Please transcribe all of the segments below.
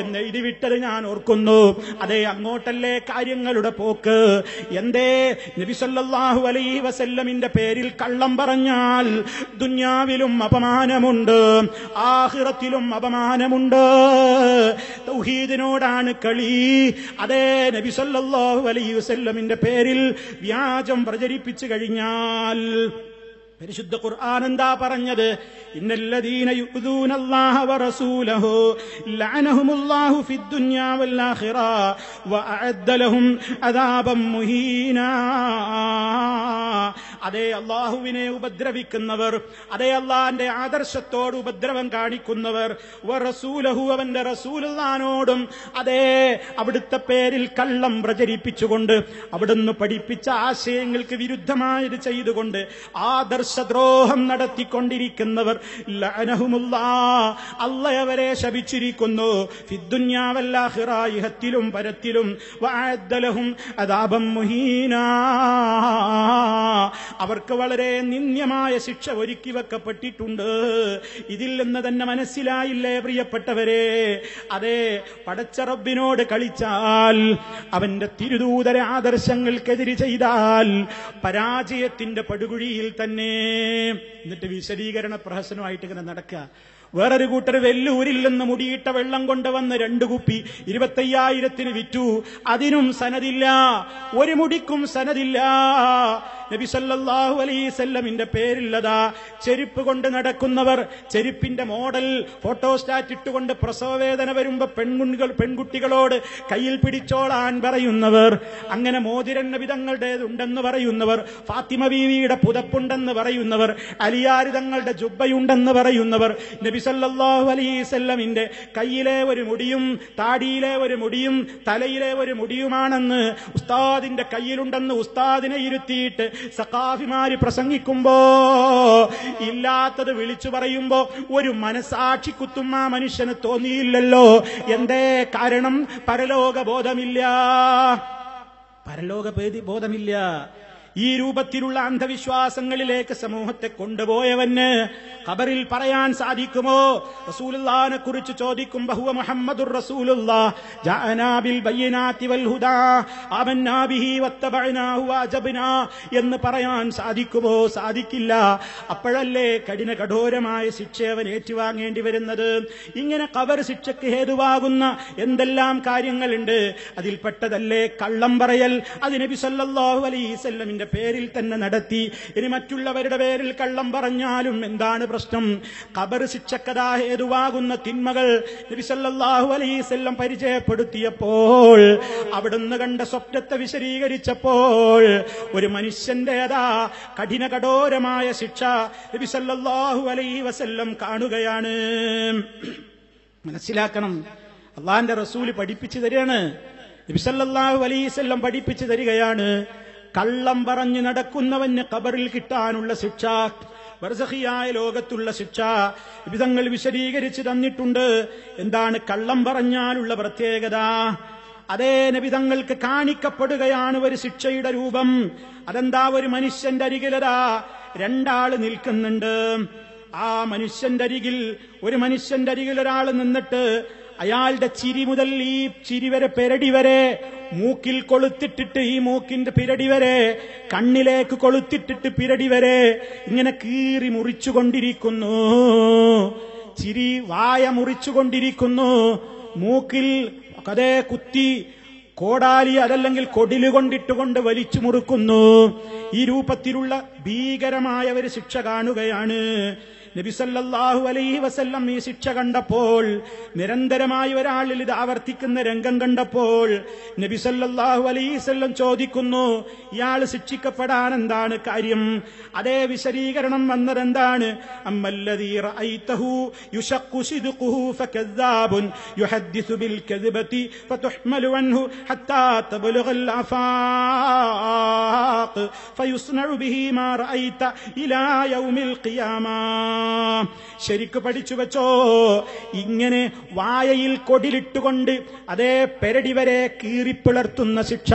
എന്ന് ഇടിവിട്ടത് ഞാൻ ഓർക്കുന്നു അതെ അങ്ങോട്ടല്ലേ കാര്യങ്ങളുടെ പോക്ക് എന്തേ നബിസല്ലാഹു അലൈ വസല്ലമിന്റെ പേരിൽ കള്ളം പറഞ്ഞാൽ ദുന്യാവിലും അപമാനമുണ്ട് ആഹിറത്തിലും അപമാനമുണ്ട് തൗഹീദിനോടാണ് കളി അതെ നബിസല്ലാഹു അലൈ വസല്ലമിന്റെ പേരിൽ വ്യാജം പ്രചരിപ്പിച്ചു കഴിഞ്ഞാൽ പരിശുദ്ധ ഖുർആൻ എന്താ പറഞ്ഞത് ഇന്നല്ലദീന യുഅ്ദൂനല്ലാഹ വറസൂലഹു ലഅനഹുമുല്ലാഹു ഫിദ്ദുനിയാ വല്ലാഖിറ വഅഅദ്ദ ലഹും അദാബൻ മുഹീനാ അതേ അള്ളാഹുവിനെ ഉപദ്രവിക്കുന്നവർ അതേ അള്ളാന്റെ ആദർശത്തോട് ഉപദ്രവം കാണിക്കുന്നവർ റസൂലഹു അവന്റെ റസൂലാനോടും അതേ അവിടുത്തെ പേരിൽ കള്ളം പ്രചരിപ്പിച്ചുകൊണ്ട് അവിടുന്ന് പഠിപ്പിച്ച ആശയങ്ങൾക്ക് വിരുദ്ധമായത് ചെയ്തുകൊണ്ട് ആദർശദ്രോഹം നടത്തിക്കൊണ്ടിരിക്കുന്നവർ അല്ലയവരെ ശപിച്ചിരിക്കുന്നു ഫിദ്ദുന്യാവല്ലാഹിറായിഹത്തിലും പരത്തിലും വാഴദ്ദലഹും അതാപം മുഹീന അവർക്ക് വളരെ നിന്ദ്യമായ ശിക്ഷ ഒരുക്കി വെക്കപ്പെട്ടിട്ടുണ്ട് ഇതിൽ നിന്ന് തന്നെ മനസ്സിലായില്ലേ പ്രിയപ്പെട്ടവരെ അതെ പടച്ചറബിനോട് കളിച്ചാൽ അവന്റെ തിരുദൂതര ആദർശങ്ങൾക്കെതിരെ ചെയ്താൽ പരാജയത്തിന്റെ പടുകുഴിയിൽ തന്നെ എന്നിട്ട് വിശദീകരണ പ്രഹസനമായിട്ട് ഇങ്ങനെ നടക്കുക വേറൊരു കൂട്ടർ വെല്ലൂരിൽ നിന്ന് മുടിയിട്ട വെള്ളം കൊണ്ടുവന്ന് രണ്ടു കുപ്പി ഇരുപത്തയ്യായിരത്തിന് വിറ്റു അതിനും സനതില്ല ഒരു മുടിക്കും സനതില്ല നബി സല്ലാഹു അലൈസല്ലമിന്റെ പേരുള്ളതാ ചെരുപ്പ് കൊണ്ട് നടക്കുന്നവർ ചെരുപ്പിന്റെ മോഡൽ ഫോട്ടോസ്റ്റാറ്റ് ഇട്ടുകൊണ്ട് വേദന വരുമ്പോ പെൺകുട്ടികൾ പെൺകുട്ടികളോട് കയ്യിൽ പിടിച്ചോളാൻ പറയുന്നവർ അങ്ങനെ മോതിരൻ നബിതങ്ങളുടേതുണ്ടെന്ന് പറയുന്നവർ ഫാത്തിമ ബീവിയുടെ പുതപ്പുണ്ടെന്ന് പറയുന്നവർ അലിയാരിതങ്ങളുടെ ജുബയുണ്ടെന്ന് പറയുന്നവർ നബിസല്ലാഹു അലൈസല്ലമിന്റെ കയ്യിലെ ഒരു മുടിയും താടിയിലെ ഒരു മുടിയും തലയിലെ ഒരു മുടിയുമാണെന്ന് ഉസ്താദിന്റെ കയ്യിലുണ്ടെന്ന് ഉസ്താദിനെ ഇരുത്തിയിട്ട് സഖാഫിമാര് പ്രസംഗിക്കുമ്പോ ഇല്ലാത്തത് വിളിച്ചു പറയുമ്പോ ഒരു മനസാക്ഷി കുത്തും ആ മനുഷ്യന് തോന്നിയില്ലല്ലോ എന്തേ കാരണം പരലോക ബോധമില്ല പരലോക ബോധമില്ല ഈ രൂപത്തിലുള്ള അന്ധവിശ്വാസങ്ങളിലേക്ക് സമൂഹത്തെ കൊണ്ടുപോയവന് ഖബറിൽ പറയാൻ സാധിക്കുമോ റസൂലുള്ളാനെ കുറിച്ച് ചോദിക്കും ബഹുവ മുഹമ്മദുർ റസൂലുള്ളാ ജഅനാ ബിൽ ബയ്യനാതി വൽ ഹുദാ ആമന്നാ ബിഹി വത്തബഅനാഹു എന്ന് പറയാൻ സാധിക്കുമോ സാധിക്കില്ല അപ്പോഴല്ലേ കഠിന കഠോരമായ ശിക്ഷ അവൻ ഏറ്റുവാങ്ങേണ്ടി വരുന്നത് ഇങ്ങനെ ഖബർ ശിക്ഷയ്ക്ക് ഹേതുവാകുന്ന എന്തെല്ലാം കാര്യങ്ങളുണ്ട് അതിൽപ്പെട്ടതല്ലേ കള്ളം പറയൽ അതിനെ നബി സല്ലല്ലാഹു അലൈഹി വസല്ലമിന്റെ അതിന്റെ പേരിൽ തന്നെ നടത്തി ഇനി മറ്റുള്ളവരുടെ പേരിൽ കള്ളം പറഞ്ഞാലും എന്താണ് പ്രശ്നം ഖബർ ശിക്ഷക്കതാ ഹേതുവാകുന്ന തിന്മകൾ നബിസല്ലാഹു അലൈസെല്ലാം പരിചയപ്പെടുത്തിയപ്പോൾ അവിടുന്ന് കണ്ട സ്വപ്നത്തെ വിശദീകരിച്ചപ്പോൾ ഒരു മനുഷ്യന്റേതാ കഠിന കഠോരമായ ശിക്ഷ നബിസല്ലാഹു അലൈ വസല്ലം കാണുകയാണ് മനസ്സിലാക്കണം അള്ളാന്റെ റസൂല് പഠിപ്പിച്ചു തരികയാണ് നബിസല്ലാഹു എല്ലാം പഠിപ്പിച്ചു തരികയാണ് കള്ളം പറഞ്ഞു നടക്കുന്നവന് കബറിൽ കിട്ടാനുള്ള ശിക്ഷ ബർസഹിയായ ലോകത്തുള്ള ശിക്ഷ വിധങ്ങൾ വിശദീകരിച്ച് തന്നിട്ടുണ്ട് എന്താണ് കള്ളം പറഞ്ഞാലുള്ള പ്രത്യേകത അതേ നബിതങ്ങൾക്ക് കാണിക്കപ്പെടുകയാണ് ഒരു ശിക്ഷയുടെ രൂപം അതെന്താ ഒരു മനുഷ്യന്റെ അരികിലതാ രണ്ടാള് നിൽക്കുന്നുണ്ട് ആ മനുഷ്യന്റെ അരികിൽ ഒരു മനുഷ്യന്റെ അരികിൽ ഒരാൾ നിന്നിട്ട് അയാളുടെ ചിരി മുതൽ ഈ ചിരി വരെ പെരടി വരെ മൂക്കിൽ കൊളുത്തിട്ടിട്ട് ഈ മൂക്കിന്റെ പിരടി വരെ കണ്ണിലേക്ക് കൊളുത്തിട്ടിട്ട് പിരടി വരെ ഇങ്ങനെ കീറി മുറിച്ചുകൊണ്ടിരിക്കുന്നു ചിരി വായ മുറിച്ചുകൊണ്ടിരിക്കുന്നു മൂക്കിൽ കഥേ കുത്തി കോടാലി അതല്ലെങ്കിൽ കൊടിലുകൊണ്ടിട്ടുകൊണ്ട് വലിച്ചു മുറുക്കുന്നു ഈ രൂപത്തിലുള്ള ഭീകരമായ ഒരു ശിക്ഷ കാണുകയാണ് നബിസല്ലാഹു അലൈഹി വസല്ലം ഈ ശിക്ഷ കണ്ടപ്പോൾ നിരന്തരമായി ഒരാളിൽ ഇത് ആവർത്തിക്കുന്ന രംഗം കണ്ടപ്പോൾ നബിസല്ലാഹു വല്ലം ചോദിക്കുന്നു ഇയാൾ ശിക്ഷിക്കപ്പെടാൻ എന്താണ് കാര്യം അതേ വിശദീകരണം വന്നതെന്താണ് فيصنع ബിഹി ما رأيت إلى يوم ശരിക്കു പഠിച്ചു വെച്ചോ ഇങ്ങനെ വായയിൽ കൊടിലിട്ടുകൊണ്ട് അതേ പെരടി വരെ കീറിപ്പിളർത്തുന്ന ശിക്ഷ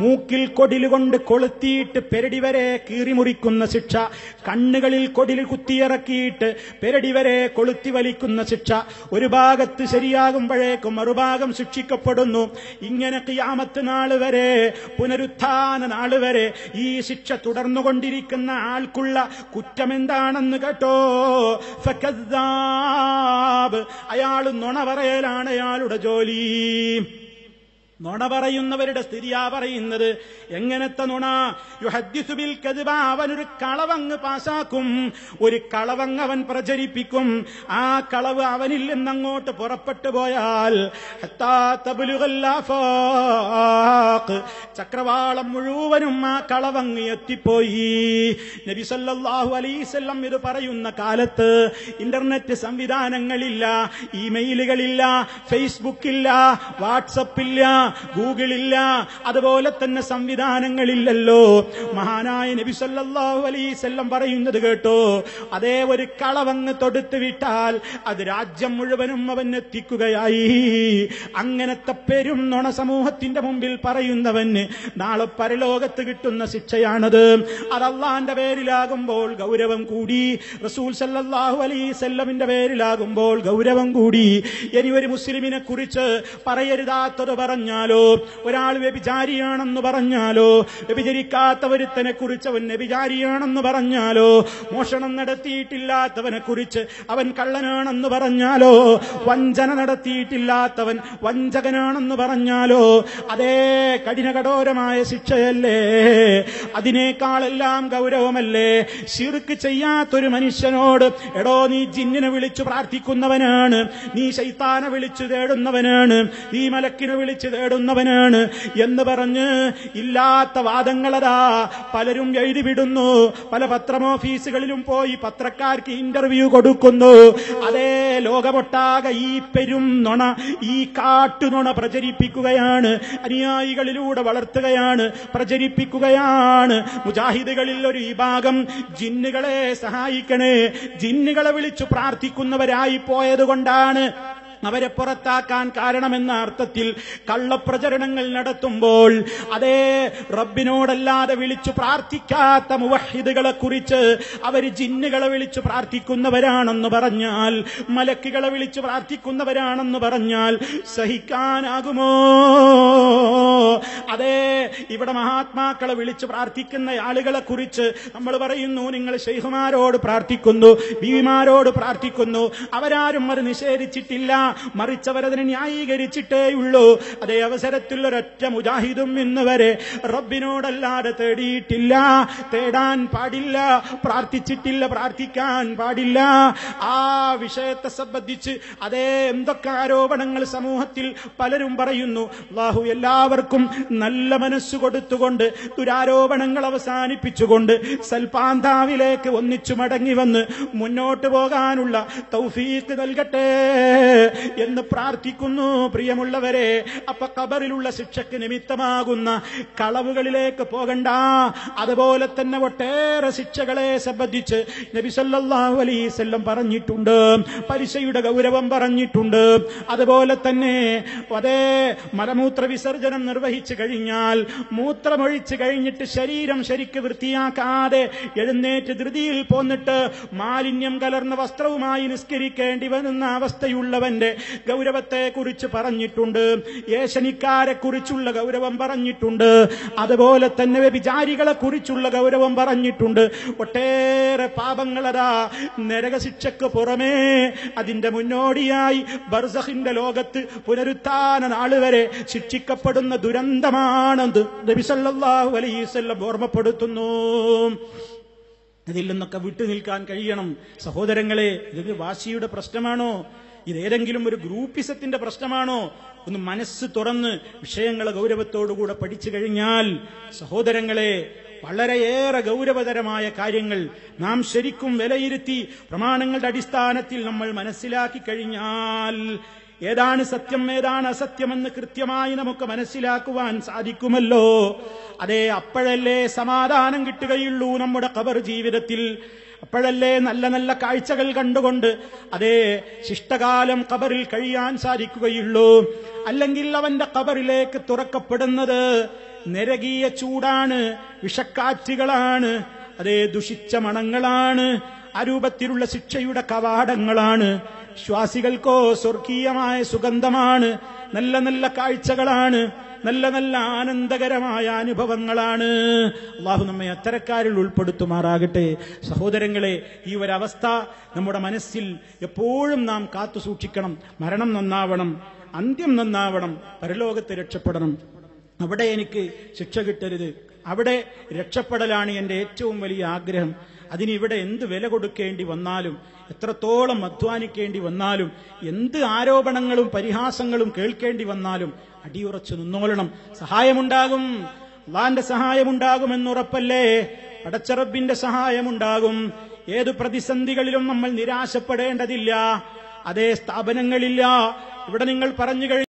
മൂക്കിൽ കൊടിലുകൊണ്ട് കൊളുത്തിയിട്ട് പെരടി വരെ കീറിമുറിക്കുന്ന ശിക്ഷ കണ്ണുകളിൽ കൊടിൽ കുത്തിയിറക്കിയിട്ട് പെരടി വരെ കൊളുത്തി വലിക്കുന്ന ശിക്ഷ ഒരു ഭാഗത്ത് ശരിയാകുമ്പോഴേക്കും മറുഭാഗം ശിക്ഷിക്കപ്പെടുന്നു ഇങ്ങനെ ക്യാമത്ത് നാള് വരെ പുനരുത്ഥാന നാള് വരെ ഈ ശിക്ഷ തുടർന്നുകൊണ്ടിരിക്കുന്ന ആൾക്കുള്ള കുറ്റമെന്താണെന്ന് കേട്ടോ ഫക്കദ്ദാബ് അയാൾ നുണ പറയലാണ് അയാളുടെ ജോലി നുണ പറയുന്നവരുടെ സ്ഥിരിയാ പറയുന്നത് എങ്ങനത്തെ നുണ യുഹദ്യുസുബിൽ കതിബ അവനൊരു കളവങ്ങ് പാസാക്കും ഒരു കളവങ്ങ് അവൻ പ്രചരിപ്പിക്കും ആ കളവ് അവനിൽ നിന്നങ്ങോട്ട് പുറപ്പെട്ടു പോയാൽ ചക്രവാളം മുഴുവനും ആ കളവങ്ങ് എത്തിപ്പോയി നബിസല്ലാഹു അലൈസല്ലം ഇത് പറയുന്ന കാലത്ത് ഇന്റർനെറ്റ് സംവിധാനങ്ങളില്ല ഇമെയിലുകളില്ല ഫേസ്ബുക്കില്ല വാട്സപ്പില്ല ഗൂഗിളില്ല അതുപോലെ തന്നെ സംവിധാനങ്ങളില്ലല്ലോ മഹാനായ നബി സല്ലാഹു അലൈസല്ലം പറയുന്നത് കേട്ടോ അതേ ഒരു കളവങ്ങ് തൊടുത്തു വിട്ടാൽ അത് രാജ്യം മുഴുവനും അവൻ എത്തിക്കുകയായി അങ്ങനത്തെ പെരും നുണ സമൂഹത്തിന്റെ മുമ്പിൽ പറയുന്നവന് നാളെ പരലോകത്ത് കിട്ടുന്ന ശിക്ഷയാണത് അതല്ലാന്റെ പേരിലാകുമ്പോൾ ഗൗരവം കൂടി റസൂൽ സല്ലാഹു അലൈസല്ലമിന്റെ പേരിലാകുമ്പോൾ ഗൗരവം കൂടി ഇനി ഒരു മുസ്ലിമിനെ കുറിച്ച് പറയരുതാത്തത് പറഞ്ഞ പറഞ്ഞാലോ ഒരാൾ വ്യഭിചാരിയാണെന്ന് പറഞ്ഞാലോ വ്യഭിചരിക്കാത്തവരുത്തനെ കുറിച്ച് അവൻ വ്യഭിചാരിയാണെന്ന് പറഞ്ഞാലോ മോഷണം നടത്തിയിട്ടില്ലാത്തവനെ കുറിച്ച് അവൻ കള്ളനാണെന്ന് പറഞ്ഞാലോ വഞ്ചന നടത്തിയിട്ടില്ലാത്തവൻ വഞ്ചകനാണെന്ന് പറഞ്ഞാലോ അതേ കഠിനകഠോരമായ ശിക്ഷയല്ലേ അതിനേക്കാളെല്ലാം ഗൗരവമല്ലേ ശിർക്ക് ചെയ്യാത്തൊരു മനുഷ്യനോട് എടോ നീ ജിന്നിനെ വിളിച്ചു പ്രാർത്ഥിക്കുന്നവനാണ് നീ ശൈത്താനെ വിളിച്ചു തേടുന്നവനാണ് നീ മലക്കിനെ വിളിച്ചു തേടും തേടുന്നവനാണ് എന്ന് പറഞ്ഞ് ഇല്ലാത്ത വാദങ്ങളതാ പലരും എഴുതിവിടുന്നു പല ഓഫീസുകളിലും പോയി പത്രക്കാർക്ക് ഇന്റർവ്യൂ കൊടുക്കുന്നു അതേ ലോകമൊട്ടാകെ ഈ പെരും നുണ ഈ കാട്ടുനുണ പ്രചരിപ്പിക്കുകയാണ് അനുയായികളിലൂടെ വളർത്തുകയാണ് പ്രചരിപ്പിക്കുകയാണ് മുജാഹിദുകളിൽ ഒരു വിഭാഗം ജിന്നുകളെ സഹായിക്കണേ ജിന്നുകളെ വിളിച്ചു പ്രാർത്ഥിക്കുന്നവരായി പോയതുകൊണ്ടാണ് അവരെ പുറത്താക്കാൻ കാരണമെന്ന അർത്ഥത്തിൽ കള്ളപ്രചരണങ്ങൾ നടത്തുമ്പോൾ അതേ റബ്ബിനോടല്ലാതെ വിളിച്ചു പ്രാർത്ഥിക്കാത്ത മുവഹിദുകളെ കുറിച്ച് അവർ ജിന്നുകളെ വിളിച്ചു പ്രാർത്ഥിക്കുന്നവരാണെന്ന് പറഞ്ഞാൽ മലക്കുകളെ വിളിച്ചു പ്രാർത്ഥിക്കുന്നവരാണെന്ന് പറഞ്ഞാൽ സഹിക്കാനാകുമോ അതെ ഇവിടെ മഹാത്മാക്കളെ വിളിച്ച് പ്രാർത്ഥിക്കുന്ന ആളുകളെ കുറിച്ച് നമ്മൾ പറയുന്നു നിങ്ങൾ ഷെയ്ഹുമാരോട് പ്രാർത്ഥിക്കുന്നു ബീവിമാരോട് പ്രാർത്ഥിക്കുന്നു അവരാരും അത് നിഷേധിച്ചിട്ടില്ല മറിച്ചവരതിനെ ന്യായീകരിച്ചിട്ടേയുള്ളൂ അതേ അവസരത്തിൽ ഒരൊറ്റ മുജാഹിദും ഇന്ന് വരെ റബ്ബിനോടല്ലാതെ തേടിയിട്ടില്ല തേടാൻ പാടില്ല പ്രാർത്ഥിച്ചിട്ടില്ല പ്രാർത്ഥിക്കാൻ പാടില്ല ആ വിഷയത്തെ സംബന്ധിച്ച് അതേ എന്തൊക്കെ ആരോപണങ്ങൾ സമൂഹത്തിൽ പലരും പറയുന്നു ബാഹു എല്ലാവർക്കും നല്ല മനസ്സ് കൊടുത്തുകൊണ്ട് ദുരാരോപണങ്ങൾ അവസാനിപ്പിച്ചുകൊണ്ട് സൽപാന്താവിലേക്ക് ഒന്നിച്ചു മടങ്ങി വന്ന് മുന്നോട്ട് പോകാനുള്ള തൗഫീക്ക് നൽകട്ടെ എന്ന് പ്രാർത്ഥിക്കുന്നു പ്രിയമുള്ളവരെ അപ്പൊ കബറിലുള്ള ശിക്ഷയ്ക്ക് നിമിത്തമാകുന്ന കളവുകളിലേക്ക് പോകണ്ട അതുപോലെ തന്നെ ഒട്ടേറെ ശിക്ഷകളെ സംബന്ധിച്ച് നബിസല്ലാഹു അലൈസല്ലം പറഞ്ഞിട്ടുണ്ട് പരിശയുടെ ഗൗരവം പറഞ്ഞിട്ടുണ്ട് അതുപോലെ തന്നെ അതേ മലമൂത്ര വിസർജനം നിർവഹിച്ചു കഴിഞ്ഞാൽ മൂത്രമൊഴിച്ചു കഴിഞ്ഞിട്ട് ശരീരം ശരിക്ക് വൃത്തിയാക്കാതെ എഴുന്നേറ്റ് ധൃതിയിൽ പോന്നിട്ട് മാലിന്യം കലർന്ന വസ്ത്രവുമായി നിസ്കരിക്കേണ്ടി വരുന്ന അവസ്ഥയുള്ളവന്റെ ഗൗരവത്തെ കുറിച്ച് പറഞ്ഞിട്ടുണ്ട് കുറിച്ചുള്ള ഗൗരവം പറഞ്ഞിട്ടുണ്ട് അതുപോലെ തന്നെ കുറിച്ചുള്ള ഗൗരവം പറഞ്ഞിട്ടുണ്ട് ഒട്ടേറെ പാപങ്ങളതാ നരകശിക്ഷക്ക് പുറമേ അതിന്റെ മുന്നോടിയായി ബർസഹിന്റെ ലോകത്ത് പുനരുത്ഥാന നാള് വരെ ശിക്ഷിക്കപ്പെടുന്ന ദുരന്തമാണെന്ന് നബിസല്ലാഹു അലൈസല്ലം ഓർമ്മപ്പെടുത്തുന്നു അതിൽ നിന്നൊക്കെ വിട്ടു നിൽക്കാൻ കഴിയണം സഹോദരങ്ങളെ ഇതൊരു വാശിയുടെ പ്രശ്നമാണോ ഇതേതെങ്കിലും ഒരു ഗ്രൂപ്പിസത്തിന്റെ പ്രശ്നമാണോ ഒന്ന് മനസ്സ് തുറന്ന് വിഷയങ്ങൾ ഗൗരവത്തോടുകൂടെ പഠിച്ചു കഴിഞ്ഞാൽ സഹോദരങ്ങളെ വളരെയേറെ ഗൗരവതരമായ കാര്യങ്ങൾ നാം ശരിക്കും വിലയിരുത്തി പ്രമാണങ്ങളുടെ അടിസ്ഥാനത്തിൽ നമ്മൾ മനസ്സിലാക്കി കഴിഞ്ഞാൽ ഏതാണ് സത്യം ഏതാണ് അസത്യമെന്ന് കൃത്യമായി നമുക്ക് മനസ്സിലാക്കുവാൻ സാധിക്കുമല്ലോ അതേ അപ്പോഴല്ലേ സമാധാനം കിട്ടുകയുള്ളൂ നമ്മുടെ കബർ ജീവിതത്തിൽ അപ്പോഴല്ലേ നല്ല നല്ല കാഴ്ചകൾ കണ്ടുകൊണ്ട് അതേ ശിഷ്ടകാലം കബറിൽ കഴിയാൻ സാധിക്കുകയുള്ളൂ അല്ലെങ്കിൽ അവന്റെ കബറിലേക്ക് തുറക്കപ്പെടുന്നത് നരകീയ ചൂടാണ് വിഷക്കാറ്റുകളാണ് അതേ ദുഷിച്ച മണങ്ങളാണ് അരൂപത്തിലുള്ള ശിക്ഷയുടെ കവാടങ്ങളാണ് ശ്വാസികൾക്കോ സ്വർഗീയമായ സുഗന്ധമാണ് നല്ല നല്ല കാഴ്ചകളാണ് നല്ല നല്ല ആനന്ദകരമായ അനുഭവങ്ങളാണ് അള്ളാഹു നമ്മെ അത്തരക്കാരിൽ ഉൾപ്പെടുത്തുമാറാകട്ടെ സഹോദരങ്ങളെ ഈ ഒരവസ്ഥ നമ്മുടെ മനസ്സിൽ എപ്പോഴും നാം കാത്തു സൂക്ഷിക്കണം മരണം നന്നാവണം അന്ത്യം നന്നാവണം പരലോകത്ത് രക്ഷപ്പെടണം അവിടെ എനിക്ക് ശിക്ഷ കിട്ടരുത് അവിടെ രക്ഷപ്പെടലാണ് എൻ്റെ ഏറ്റവും വലിയ ആഗ്രഹം അതിനിവിടെ എന്ത് വില കൊടുക്കേണ്ടി വന്നാലും എത്രത്തോളം അധ്വാനിക്കേണ്ടി വന്നാലും എന്ത് ആരോപണങ്ങളും പരിഹാസങ്ങളും കേൾക്കേണ്ടി വന്നാലും അടിയുറച്ചു നിന്നോളണം സഹായമുണ്ടാകും അള്ളാന്റെ സഹായമുണ്ടാകുമെന്നുറപ്പല്ലേ പടച്ചറബിന്റെ സഹായമുണ്ടാകും ഏതു പ്രതിസന്ധികളിലും നമ്മൾ നിരാശപ്പെടേണ്ടതില്ല അതേ സ്ഥാപനങ്ങളില്ല ഇവിടെ നിങ്ങൾ പറഞ്ഞു